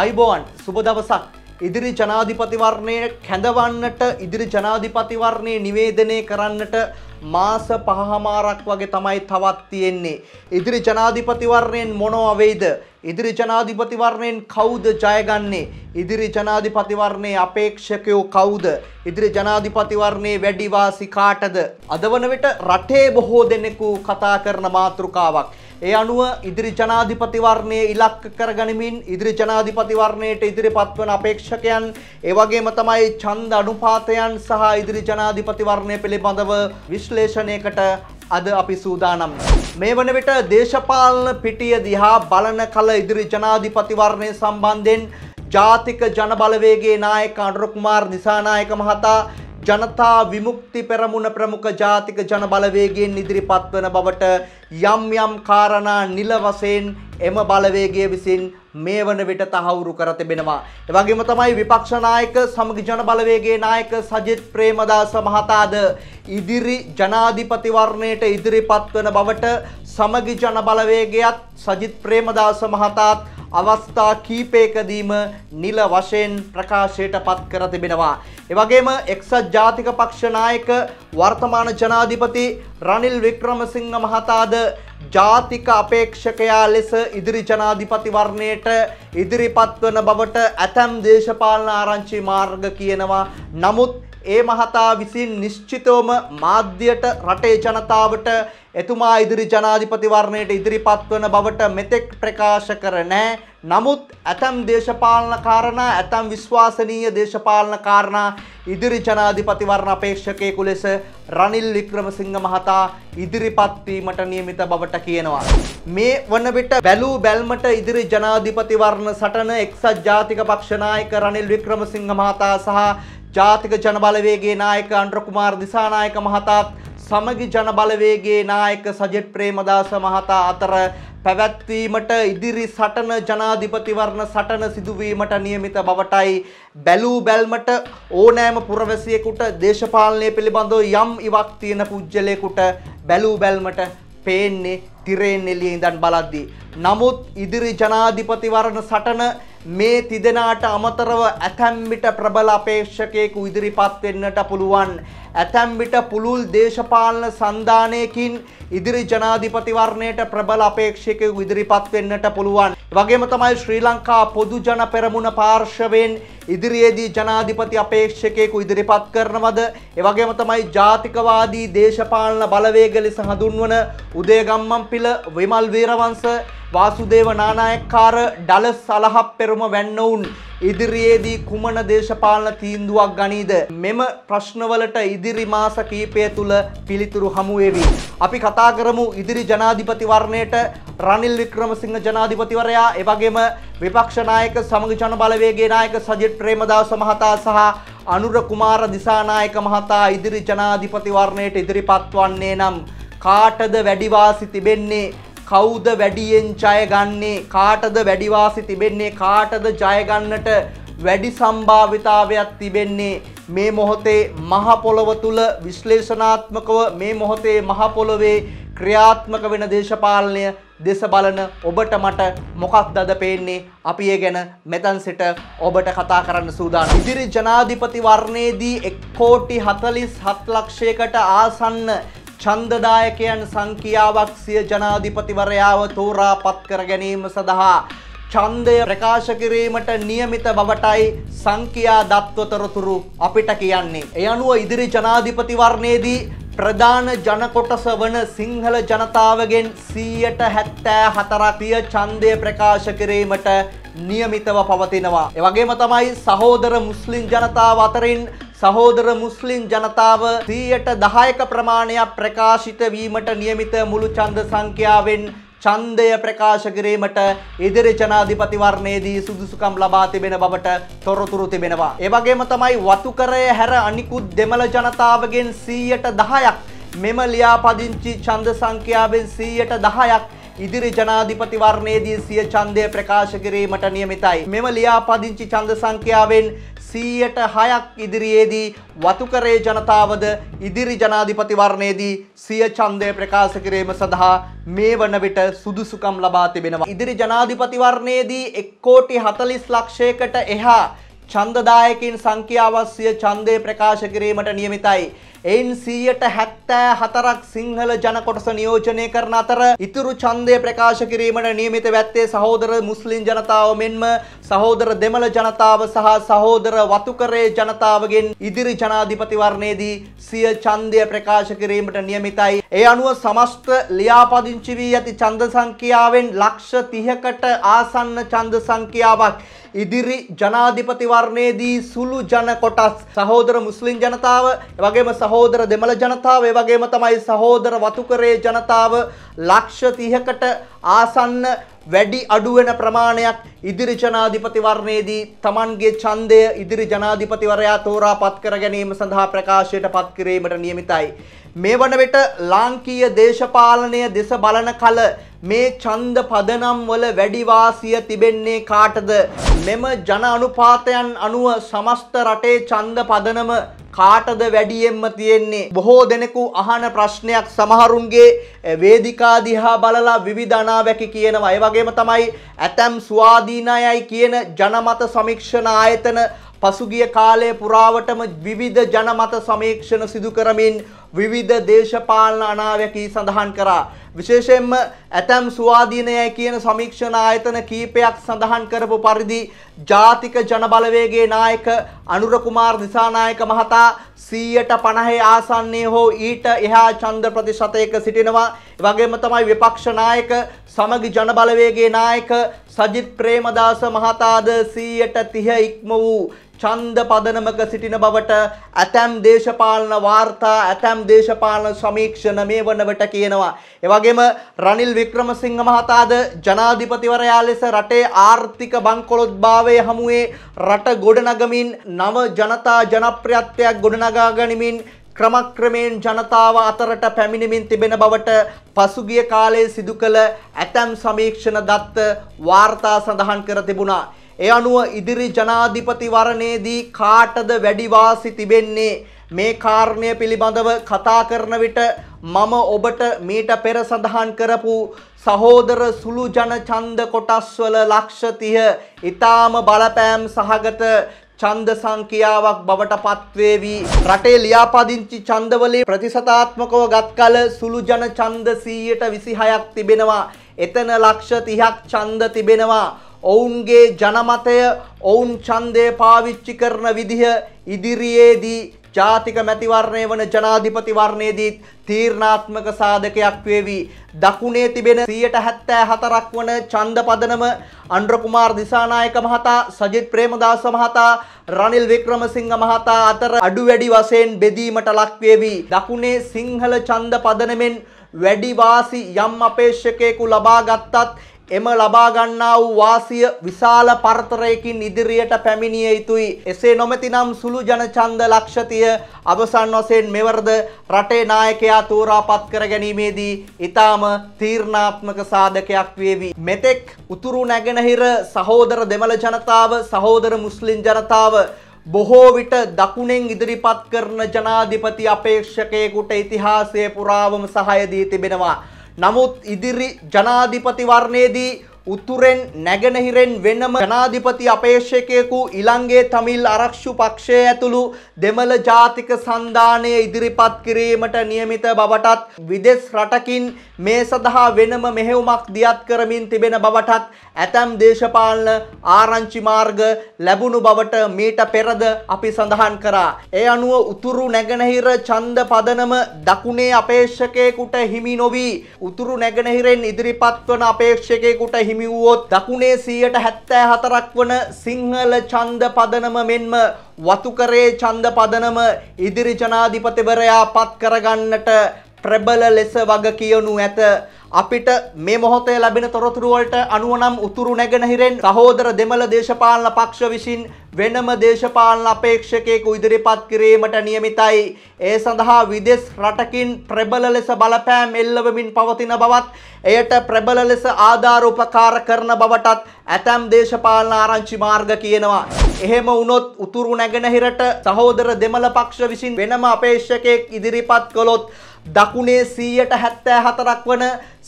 අයිබෝවන් සුබ දවසක් ඉදිරි ජනාධිපතිවරණය කැඳවන්නට ඉදිරි ජනාධිපතිවරණය නිවේදනය කරන්නට මාස පහහමාරක් වගේ තමයි තවත් තියෙන්නේ. ඉදිරි ජනාධිපතිවරණයෙන් මොනව වෙයිද? ඉදිරි ජනාධිපතිවරණයෙන් කවුද ජයගන්නේ? ඉදිරි ජනාධිපතිවරණයේ අපේක්ෂකයෝ කවුද? ඉදිරි ජනාධිපතිවරණයේ වැඩිවාසි කාටද? අද වන විට රටේ බොහෝ දෙනෙකු කතා කරන මාතෘකාවක්. ඒ අනුව ඉදිරි ජනාධිපතිවරණය ඉලක්ක කරගනිමින් ඉදිරි ජනාධිපතිවරණයට ඉදිරිපත් වන අපේක්ෂකයන් එවගේම තමයි ඡන්ද අනුපාතයන් සහ ඉදිරි ජනාධිපතිවරණය පිළිබඳව විශ්ලේෂණයකට අද අපි සූදානම්. මේ වන විට දේශපාලන පිටිය දිහා බලන කල ඉදිරි ජනාධිපතිවරණය සම්බන්ධයෙන් ජාතික ජනබලවේගේ නායක අනුර කුමාර් දිසානායක මහතා ජනතා විමුක්ති පෙරමුණ ප්‍රමුඛ ජාතික ජන බලවේගයෙන් ඉදිරිපත් වන බවට යම් යම් කාරණා නිල වශයෙන් එම බලවේගය විසින් මේ වන විට තහවුරු කර තිබෙනවා. එවැගේම තමයි විපක්ෂ නායක සමග ජන බලවේගයේ නායක සජිත් ප්‍රේමදාස මහතාද ඉදිරි ජනාධිපතිවරණයට ඉදිරිපත් වන බවට සමගි ජන බලවේගයත් සජිත් ප්‍රේමදාස මහතාත් අවස්ථා කීපයකදීම නිල වශයෙන් ප්‍රකාශයට පත් කර තිබෙනවා. එවගේම එක්සත් ජාතික පක්ෂනායක වර්තමාන ජනාධිපති රනිල් වික්‍රමසිංහ මහතාද ජාතික අපේක්ෂකයා ලෙස ඉදිරි ජනාධිපතිවරණයට ඉදිරිපත්වන බවට ඇතැම් දේශපාලන ආරංචි මාර්ග කියනවා. නමුත් ඒ මහතා විසින් නිශ්චිතවම මාධ්‍යයට රටේ ජනතාවට එතුමා ඉදිරි ජනාධිපතිවරණයට ඉදිරිපත් වන බවට මෙතෙක් ප්‍රකාශ කර නෑ. නමුත් ඇතම් දේශපාලන කාරණා ඇතම් විශ්වාසනීය දේශපාලන කාරණා ඉදිරි ජනාධිපතිවරණ අපේක්ෂකයෙකු ලෙස රනිල් වික්‍රමසිංහ මහතා ඉදිරිපත්වීමට නියමිත බවට කියනවා. මේ වනවිට බැලූ බැල්මට ඉදිරි ජනාධිපතිවරණ සටන එක්සත් ජාතික පක්ෂනායක රනිල් වික්‍රමසිංහ මහතා සහ ජාතික ජනබලවේගේ නායක අන්ඩ්‍ර කුමාර් දිසානායක මහතාත් සමගි ජනබලවේගේ නායක සජෙට් ප්‍රේමදාස මහතා අතර පැවැත්වීමට ඉදිරි සටන ජනාධිපතිවරණ සටන සිදුවීමට නියමිත බවටයි බැලූ බැල්මට ඕනෑම පුරවැසියෙකුට දේශපාලනය පිළිබඳව යම් ඉවක් තියෙන පුද්ගලයෙකුට බැලූ බැල්මට පේන්නේ තිරයෙන් එළියේ ඉඳන් බලද්දී. නමුත් ඉදිරි ජනාධිපතිවරණ සටන මේ තිදෙනාට අමතරව ඇතැම් විට ප්‍රබල අපේක්ෂකයෙකු ඉදිරිපත් වෙන්නට පුළුවන්. ඇතැම් විට පුළුල් දේශපාලන සන්ධානයකින් ඉදිරි ජනාධිපතිවරණයට ප්‍රබල අපේක්ෂකයෙකු ඉදිරිපත් වෙන්නට පුළුවන්. වගේම තමයි ශ්‍රී ලංකා පොදු ජන පෙරමුණ පාර්ශවෙන් ඉදිරියේදී ජනාධිපති අපේක්ෂකයෙකු ඉදිරිපත් කරනවද? එවැගේම තමයි ජාතිකවාදී දේශපාලන බලවේග ලෙස හඳුන්වන උදේගම්මන් මඩම්පිල විමල් වීරවංශ වාසුදේව නානායක්කාර ඩලස් සලහ පෙරම වැන්නවුන් ඉදිරියේදී කුමන දේශපාලන තීන්දුවක් ගනීද මෙම ප්‍රශ්නවලට ඉදිරි මාස කීපය තුළ පිළිතුරු හමුවේවි. අපි කතා කරමු ඉදිරි ජනාධිපතිවරණයට රනිල් වික්‍රමසිංහ ජනාධිපතිවරයා එවගේම විපක්ෂනායක සමග ජනබලවේගේ නායක සජිත් ප්‍රේමදාස මහතා සහ අනුර කුමාර දිසානායක මහතා ඉදිරි ජනාධිපතිවරණයට ඉදිරිපත් වන්නේ නම් කාටද වැඩිවාසි තිබෙන්නේ කවුද වැඩියෙන් ජයගන්නේ කාටද වැඩිවාසි තිබෙන්නේ කාටද ජයගන්නට වැඩි සම්භාවිතාවයක් තිබෙන්නේ මේ මොහොතේ මහපොළොව තුළ විශ්ලේෂනාත්මකව මේ මොහොතේ මහපොළොවේ ක්‍රියාත්මක වෙන දේශපාලනය දෙස බලන ඔබට මට මොකක් දද පේන්නේ අපි ඒ ගැන මෙතන් සිට ඔබට කතා කරන්න සූදාන. ඉදිරි ජනාධිපති වර්ණයේදී එක්කෝටි හතලිස් හත්ලක්ෂයකට ආසන්න ඡන්දදායකයන් සංඛ්‍යාවක් සිය ජනාධිපතිවරයාව තෝරා පත් කර ගැනීම සඳහා ඡන්දය ප්‍රකාශ කිරීමට નિયમિત බවටයි සංඛ්‍යා දත්වතරතුරු අපිට කියන්නේ. ඒ අනුව ඉදිරි ජනාධිපති වර්ණයේදී ප්‍රධාන ජනකොටස වන සිංහල ජනතාවගෙන් 174ක් තිය ඡන්දය ප්‍රකාශ කිරීමට નિયમિતව පවතිනවා. ඒ වගේම තමයි සහෝදර මුස්ලිම් ජනතාව අතරින් සහෝදර මුස්ලිම් ජනතාව 100ට 10ක ප්‍රමාණයක් ප්‍රකාශිත වීමට નિયમિત මුළු ඡන්ද සංඛ්‍යාවෙන් ඡන්දය ප්‍රකාශ කිරීමට ඉදිරි ජනාධිපතිවරණයේදී සුදුසුකම් ලබා තිබෙන බවට තොරතුරු තිබෙනවා. ඒ වගේම තමයි වතුකරය හැර අනිකුත් දෙමළ ජනතාවගෙන් 100%ක් මෙම ලියාපදිංචි ඡන්ද සංඛ්‍යාවෙන් 100%ක් ඉදිරි ජනාධිපතිවරණයේදී සිය ඡන්දය ප්‍රකාශ කිරීමට නියමිතයි. මෙම ලියාපදිංචි ඡන්ද සංඛ්‍යාවෙන් සීයට හයක් ඉදිරියේදී වතුකරේ ජනතාවද ඉදිරි ජනාධිපතිවරණයේදී සිය ඡන්දය ප්‍රකාශ කිරීම සඳහා මේ වන විට සුදුසුකම් ලබා තිබෙනවා. ඉදිරි ජනාධිපතිවරණයේදී එක් කෝටි හතලිස් ලක්ෂයකට එහා ඡන්දදායකින් සංඛ්‍යාවක් සිය ඡන්දය ප්‍රකාශ කිරීමට නියමිතයි. එයින් 174ක් සිංහල ජන කොටස නියෝජනය කරන අතර ඉතුරු ඡන්දය ප්‍රකාශ කිරීමට නියමිත වැත්තේ සහෝදර මුස්ලිම් ජනතාව මෙන්ම සහෝදර දෙමළ ජනතාව සහ සහෝදර වතුකරේ ජනතාවගෙන් ඉදිරි ජනාධිපතිවරණයේදී සිය ඡන්දය ප්‍රකාශ කිරීමට නියමිතයි. ඒ අනුව සමස්ත ලියාපදිංචි වී ඇති ඡන්ද සංඛ්‍යාවෙන් ලක්ෂ 30කට ආසන්න ඡන්ද සංඛ්‍යාවක් ඉදිරි ජනාධිපතිවරණයේදී සුළු ජන කොටස් සහෝදර මුස්ලිම් ජනතාව වගේම සහෝදර දෙමළ ජනතාව ඒ වගේම තමයි සහෝදර වතුකරේ ජනතාව ලක්ෂ 30කට ආසන්න වැඩි අඩුවෙන ප්‍රමාණයක් ඉදිරි ජනාධිපතිවරණයේදී තමන්ගේ ඡන්දය ඉදිරි ජනාධිපතිවරයා තෝරා පත් කර ගැනීම සඳහා ප්‍රකාශයට පත් කිරීමට නියමිතයි. මේ වන විට ලාංකීය දේශපාලනය දෙස බලන කල මේ ඡන්ද පදනම් වල වැඩි වාසිය තිබෙන්නේ කාටද? මෙම ජන අනුපාතයන් අනුව සමස්ත රටේ ඡන්ද පදනම කාටද වැඩියෙන්ම තියෙන්නේ බොහෝ දෙනෙකු අහන ප්‍රශ්නයක් සමහරුන්ගේ වේදිකා දිහා බලලා විවිධ අනාවැකි කියනවා ඒ වගේම තමයි ඇතම් ස්වාධීනයයි කියන ජනමත සමීක්ෂණ ආයතන පසුගිය කාලය පුරාවටම විවිධ ජනමත සමීක්ෂණ සිදු කරමින් විවිධ දේශපාලන අනාවැකි සඳහන් කරා විශේෂයෙන්ම ඇතැම් ස්වාධීනයයි කියන සමීක්ෂණ ආයතන කීපයක් සඳහන් කරපු පරිදි ජාතික ජනබලවේගේ නායක අනුර කුමාර් දිසානායක මහතා 150 ආසන්නයේ හෝ ඊට එහා ඡන්ද ප්‍රතිශතයක සිටිනවා. ඒ වගේම තමයි විපක්ෂ නායක සමගි ජනබලවේගේ නායක සජිත් ප්‍රේමදාස මහතාද 130 ඉක්ම වූ ඡන්ද පදනමක සිටින බවට ඇතම් දේශපාලන වාර්තා ඇතම් දේශපාලන සමීක්ෂණ මේ වනවිට කියනවා. ඒ වගේම රනිල් වික්‍රමසිංහ මහතාද ජනාධිපතිවරයා ලෙස රටේ ආර්ථික බංකොලොත්භාවය හමුවේ රට ගොඩනගමින් නව ජනතා ජනප්‍රියත්වයක් ගොඩනගා ගනිමින් ක්‍රමක්‍රමයෙන් ජනතාව අතරට පැමිණෙමින් තිබෙන බවට පසුගිය කාලයේ සිදු කළ ඇතැම් සමීක්ෂණ දත්ත වාර්තා සඳහන් කර තිබුණා. ඒ අනුව ඉදිරි ජනාධිපතිවරණයේදී කාටද වැඩිවාසි තිබෙන්නේ මේ කාරණය පිළිබඳව කතා කරන විට මම ඔබට මීට පෙර සඳහන් කරපු සහෝදර සුළු ජන ඡන්ද කොටස්වල ලක්ෂ 30 ඊටාම බලපෑම් සහගත ඡන්ද සංඛ්‍යාවක් බවට පත්වේවි. රටේ ලියාපදිංචි ඡන්දවලින් ප්‍රතිශතාත්මකව ගත්කල සුළු ජන ඡන්ද 126ක් තිබෙනවා. එතන ලක්ෂ 30ක් ඡන්ද තිබෙනවා. ඔවුන්ගේ ජනමතය ඔවුන් ඡන්දය පාවිච්චි කරන විදිහ ඉදිරියේදී ජාතික මැතිවරණය වන ජනාධිපති වර්ණයේදී තීරණාත්මක සාධකයක් වේවි. දකුණේ තිබෙන 174ක් වන ඡන්ද පදනම අනුර කුමාර දිසානායක මහතා, සජිත් ප්‍රේමදාස මහතා, රනිල් වික්‍රමසිංහ මහතා අතර අඩු වැඩි වශයෙන් බෙදීමට ලක් වේවි. දකුණේ සිංහල ඡන්ද පදනමෙන් වැඩි වාසි යම් අපේක්ෂකයෙකු ලබා ගත්තත් එම ලබා ගන්නා වූ වාසිය විශාල පරතරයකින් ඉදිරියට පැමිණිය යුතුයි. එසේ නොමැතිනම් සුළු ජනඡන්ද ලක්ෂතිය අවසන් වශයෙන් මෙවරද රටේ නායකයා තෝරාපත් කර ගැනීමේදී ඊටාම තීර්ණාත්මක සාධකයක් වේවි. මෙතෙක් උතුරු නැගෙනහිර සහෝදර දෙමළ ජනතාව සහෝදර මුස්ලිම් ජනතාව බොහෝ විට දකුණෙන් ඉදිරිපත් කරන ජනාධිපති අපේක්ෂකයෙකුට ඉතිහාසය පුරාවම සහය දී තිබෙනවා. නමුත් ඉදිරි ජනාධිපතිවරණයේදී උතුරෙන් නැගෙනහිරෙන් වෙනම ජනාධිපති අපේක්ෂකයෙකු ඉලංගේ තමිල් ආරක්ෂු පක්ෂය ඇතුළු දෙමළ ජාතික සන්ධානය ඉදිරිපත් කිරීමට નિયમિત බවටත් විදෙස් රටකින් මේ සඳහා වෙනම මෙහෙයුමක් දියත් කරමින් තිබෙන බවටත් ඇතම් දේශපාලන ආරංචි මාර්ග ලැබුණු බවට මීට පෙරද අපි සඳහන් කරා. ඒ අනුව උතුරු නැගෙනහිර ඡන්ද පදනම දකුණේ අපේක්ෂකයෙකුට හිමි නොවි උතුරු නැගෙනහිරෙන් ඉදිරිපත් වන අපේක්ෂකයෙකුට හිමිවුවොත් දකුණේ 174ක් වන සිංහල ඡන්ද පදනම මෙන්ම වතුකරේ ඡන්ද පදනම ඉදිරි ජනාධිපතිවරයා පත් කරගන්නට ප්‍රබල ලෙස වග කියනු ඇත අපිට මේ මොහොතේ ලැබෙන තොරතුරු වලට අනුව නම් උතුරු නැගෙනහිරෙන් සහෝදර දෙමළ දේශපාලන පක්ෂ විසින් වෙනම දේශපාලන අපේක්ෂකයෙකු ඉදිරිපත් කිරීමට නියමිතයි. ඒ සඳහා විදෙස් රටකින් ප්‍රබල ලෙස බලපෑම් එල්ලවමින් පවතින බවත් එයට ප්‍රබල ලෙස ආධාර උපකාර කරන බවටත් ඇතැම් දේශපාලන ආරංචි මාර්ග කියනවා. එහෙම වුණොත් උතුරු නැගෙනහිරට සහෝදර දෙමළ පක්ෂ විසින් වෙනම අපේක්ෂකයෙක් ඉදිරිපත් කළොත් දකුණේ සීයට හැත්තෑ හතරක් වන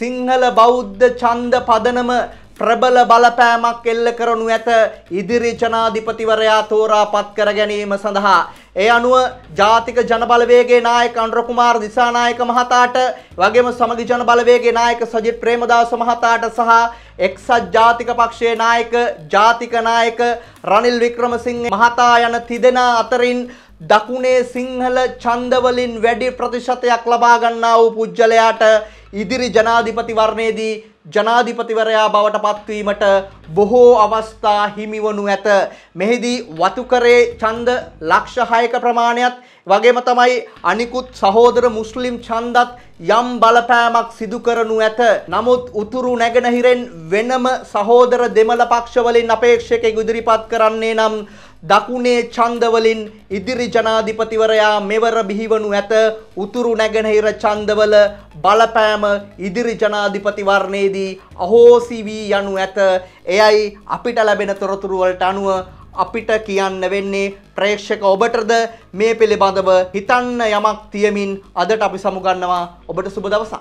සිංහල බෞද්ධ චන්ද පදනම ප්‍රබල බලපෑමක් එල්ල කරනු ඇත ඉදිරි ජනාධිපතිවරයා තෝරා පත් කර ගැනීම සඳහා. ඒ අනුව ජාතික ජනබලවේගේ නායක අනුරකුමාර් දිසානායක මහතාට වගේම සමගි ජනබලවේගේ නායක සජිත් ප්‍රේමදාස මහතාට සහ එක්සත් ජාතික පක්ෂයේ නායක ජාතික නායක රනිල් වික්‍රමසිංහ මහතා යන තිදෙනා අතරින් දකුණේ සිංහල ඡන්දවලින් වැඩි ප්‍රතිශතයක් ලබා ගන්නා වූ පුජ්‍යලයාට ඉදිරි ජනාධිපතිවරණයේදී ජනාධිපතිවරයා බවට පත්වීමට බොහෝ අවස්ථා හිමිවනු ඇත. මෙහිදී වතුකරේ ඡන්ද ලක්ෂ 6ක ප්‍රමාණයත් වගේම තමයි අනිකුත් සහෝදර මුස්ලිම් ඡන්දත් යම් බලපෑමක් සිදු කරනු ඇත. නමුත් උතුරු නැගෙනහිරෙන් වෙනම සහෝදර දෙමළ පක්ෂවලින් අපේක්ෂක ඉදිරිපත් කරන්නේ නම් දකුණේ ඡන්දවලින් ඉදිරි ජනාධිපතිවරයා මෙවර බිහිවනු ඇත උතුරු නැගෙනහිර ඡන්දවල බලපෑම ඉදිරි ජනාධිපති වර්ණයේදී අහෝසි වී යනු ඇත. එයයි අපිට ලැබෙන තොරතුරු වලට අනුව අපිට කියන්න වෙන්නේ ප්‍රේක්ෂක ඔබටද මේ පිළිබඳව හිතන්න යමක් තියමින් අදට අපි සමුගන්නවා ඔබට සුබ දවසක්